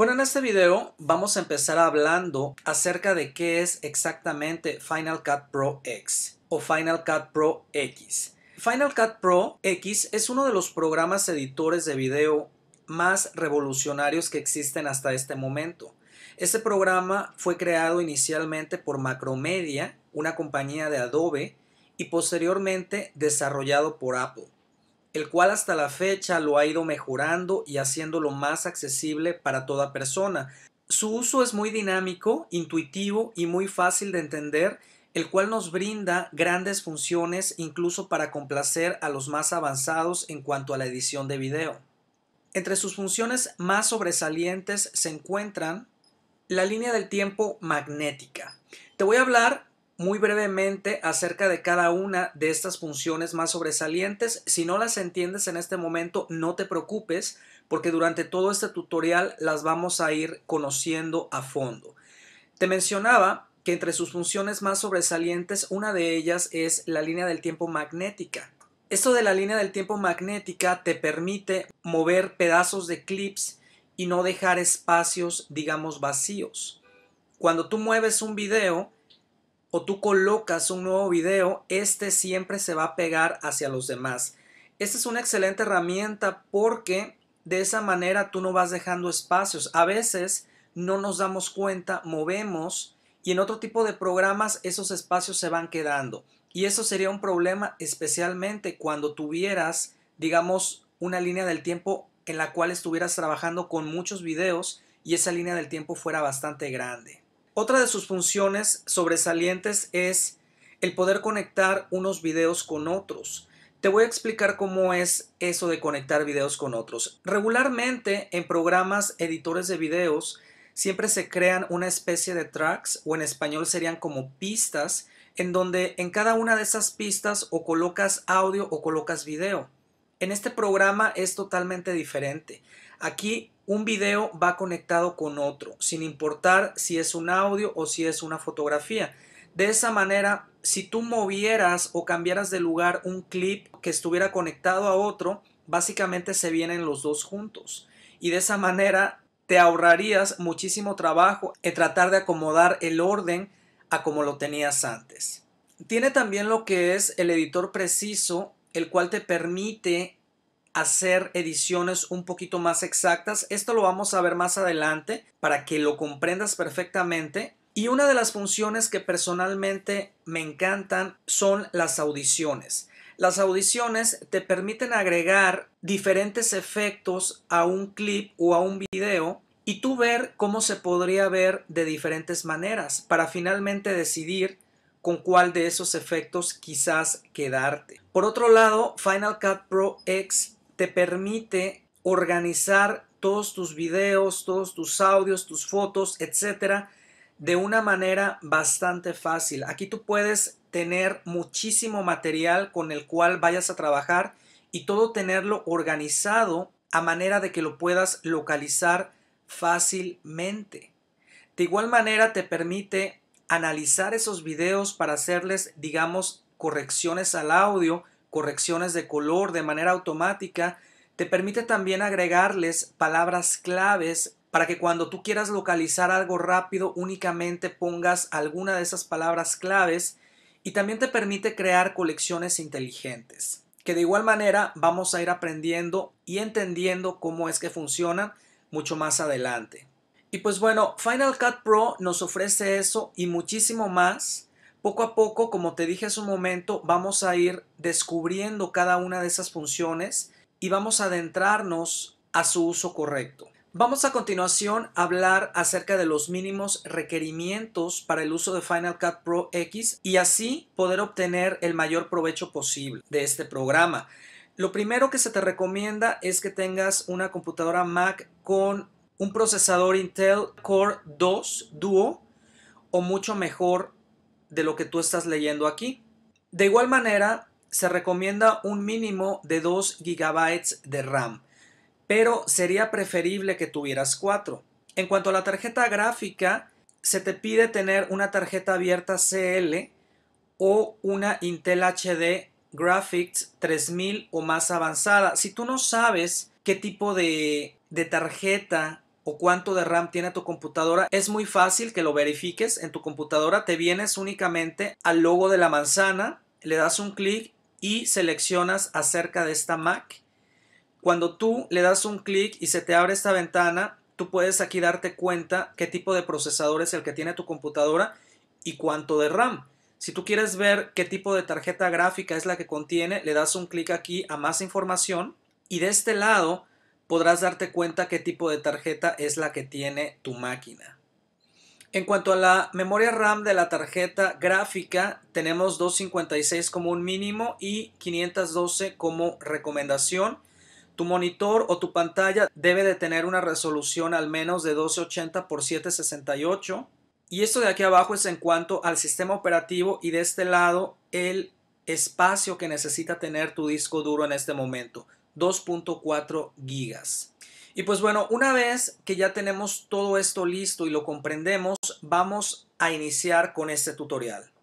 Bueno, en este video vamos a empezar hablando acerca de qué es exactamente Final Cut Pro X o Final Cut Pro X. Final Cut Pro X es uno de los programas editores de video más revolucionarios que existen hasta este momento. Este programa fue creado inicialmente por Macromedia, una compañía de Adobe, y posteriormente desarrollado por Apple el cual hasta la fecha lo ha ido mejorando y haciéndolo más accesible para toda persona. Su uso es muy dinámico, intuitivo y muy fácil de entender, el cual nos brinda grandes funciones incluso para complacer a los más avanzados en cuanto a la edición de video. Entre sus funciones más sobresalientes se encuentran la línea del tiempo magnética. Te voy a hablar muy brevemente acerca de cada una de estas funciones más sobresalientes. Si no las entiendes en este momento, no te preocupes porque durante todo este tutorial las vamos a ir conociendo a fondo. Te mencionaba que entre sus funciones más sobresalientes, una de ellas es la línea del tiempo magnética. Esto de la línea del tiempo magnética te permite mover pedazos de clips y no dejar espacios, digamos, vacíos. Cuando tú mueves un video, o tú colocas un nuevo video, este siempre se va a pegar hacia los demás. Esta es una excelente herramienta porque de esa manera tú no vas dejando espacios. A veces no nos damos cuenta, movemos y en otro tipo de programas esos espacios se van quedando. Y eso sería un problema especialmente cuando tuvieras, digamos, una línea del tiempo en la cual estuvieras trabajando con muchos videos y esa línea del tiempo fuera bastante grande. Otra de sus funciones sobresalientes es el poder conectar unos videos con otros. Te voy a explicar cómo es eso de conectar videos con otros. Regularmente en programas editores de videos siempre se crean una especie de tracks o en español serían como pistas en donde en cada una de esas pistas o colocas audio o colocas video. En este programa es totalmente diferente. Aquí un video va conectado con otro, sin importar si es un audio o si es una fotografía. De esa manera, si tú movieras o cambiaras de lugar un clip que estuviera conectado a otro, básicamente se vienen los dos juntos. Y de esa manera te ahorrarías muchísimo trabajo en tratar de acomodar el orden a como lo tenías antes. Tiene también lo que es el editor preciso, el cual te permite hacer ediciones un poquito más exactas. Esto lo vamos a ver más adelante para que lo comprendas perfectamente. Y una de las funciones que personalmente me encantan son las audiciones. Las audiciones te permiten agregar diferentes efectos a un clip o a un video y tú ver cómo se podría ver de diferentes maneras para finalmente decidir con cuál de esos efectos quizás quedarte. Por otro lado, Final Cut Pro X te permite organizar todos tus videos, todos tus audios, tus fotos, etcétera, de una manera bastante fácil. Aquí tú puedes tener muchísimo material con el cual vayas a trabajar y todo tenerlo organizado a manera de que lo puedas localizar fácilmente. De igual manera te permite analizar esos videos para hacerles, digamos, correcciones al audio correcciones de color de manera automática, te permite también agregarles palabras claves para que cuando tú quieras localizar algo rápido únicamente pongas alguna de esas palabras claves y también te permite crear colecciones inteligentes, que de igual manera vamos a ir aprendiendo y entendiendo cómo es que funcionan mucho más adelante. Y pues bueno, Final Cut Pro nos ofrece eso y muchísimo más poco a poco, como te dije hace un momento, vamos a ir descubriendo cada una de esas funciones y vamos a adentrarnos a su uso correcto. Vamos a continuación a hablar acerca de los mínimos requerimientos para el uso de Final Cut Pro X y así poder obtener el mayor provecho posible de este programa. Lo primero que se te recomienda es que tengas una computadora Mac con un procesador Intel Core 2 Duo o mucho mejor de lo que tú estás leyendo aquí. De igual manera, se recomienda un mínimo de 2 GB de RAM, pero sería preferible que tuvieras 4. En cuanto a la tarjeta gráfica, se te pide tener una tarjeta abierta CL o una Intel HD Graphics 3000 o más avanzada. Si tú no sabes qué tipo de, de tarjeta cuánto de RAM tiene tu computadora, es muy fácil que lo verifiques. En tu computadora te vienes únicamente al logo de la manzana, le das un clic y seleccionas acerca de esta Mac. Cuando tú le das un clic y se te abre esta ventana, tú puedes aquí darte cuenta qué tipo de procesador es el que tiene tu computadora y cuánto de RAM. Si tú quieres ver qué tipo de tarjeta gráfica es la que contiene, le das un clic aquí a más información y de este lado podrás darte cuenta qué tipo de tarjeta es la que tiene tu máquina. En cuanto a la memoria RAM de la tarjeta gráfica, tenemos 256 como un mínimo y 512 como recomendación. Tu monitor o tu pantalla debe de tener una resolución al menos de 1280 x 768. Y esto de aquí abajo es en cuanto al sistema operativo y de este lado el espacio que necesita tener tu disco duro en este momento. 2.4 gigas. Y pues bueno, una vez que ya tenemos todo esto listo y lo comprendemos, vamos a iniciar con este tutorial.